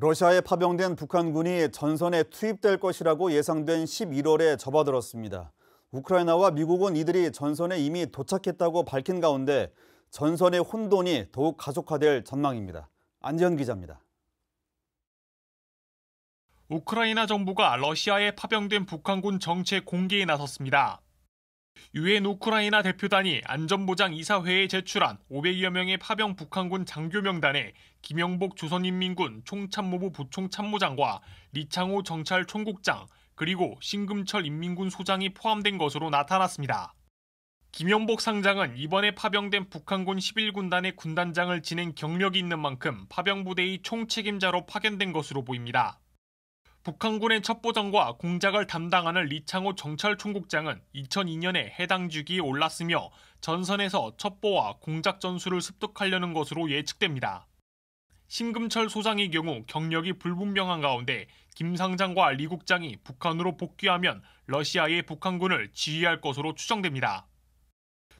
러시아에 파병된 북한군이 전선에 투입될 것이라고 예상된 11월에 접어들었습니다. 우크라이나와 미국은 이들이 전선에 이미 도착했다고 밝힌 가운데 전선의 혼돈이 더욱 가속화될 전망입니다. 안지현 기자입니다. 우크라이나 정부가 러시아에 파병된 북한군 정체 공개에 나섰습니다. 유엔 우크라이나 대표단이 안전보장 이사회에 제출한 500여 명의 파병 북한군 장교 명단에 김영복 조선인민군 총참모부 부총참모장과 리창호 정찰 총국장 그리고 신금철 인민군 소장이 포함된 것으로 나타났습니다. 김영복 상장은 이번에 파병된 북한군 11군단의 군단장을 지낸 경력이 있는 만큼 파병부대의 총책임자로 파견된 것으로 보입니다. 북한군의 첩보전과 공작을 담당하는 리창호 정찰총국장은 2002년에 해당 주기 올랐으며 전선에서 첩보와 공작 전술을 습득하려는 것으로 예측됩니다. 심금철 소장의 경우 경력이 불분명한 가운데 김상장과 리 국장이 북한으로 복귀하면 러시아의 북한군을 지휘할 것으로 추정됩니다.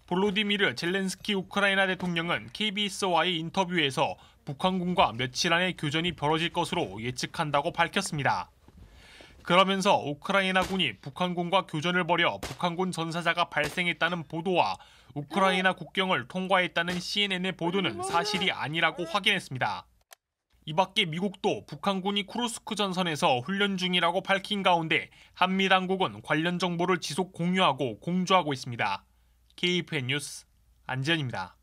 볼로디미르 젤렌스키 우크라이나 대통령은 KBS와의 인터뷰에서 북한군과 며칠 안에 교전이 벌어질 것으로 예측한다고 밝혔습니다. 그러면서 우크라이나군이 북한군과 교전을 벌여 북한군 전사자가 발생했다는 보도와 우크라이나 국경을 통과했다는 CNN의 보도는 사실이 아니라고 확인했습니다. 이 밖에 미국도 북한군이 크르스크 전선에서 훈련 중이라고 밝힌 가운데 한미 당국은 관련 정보를 지속 공유하고 공조하고 있습니다. KFN 뉴스 안전입니다.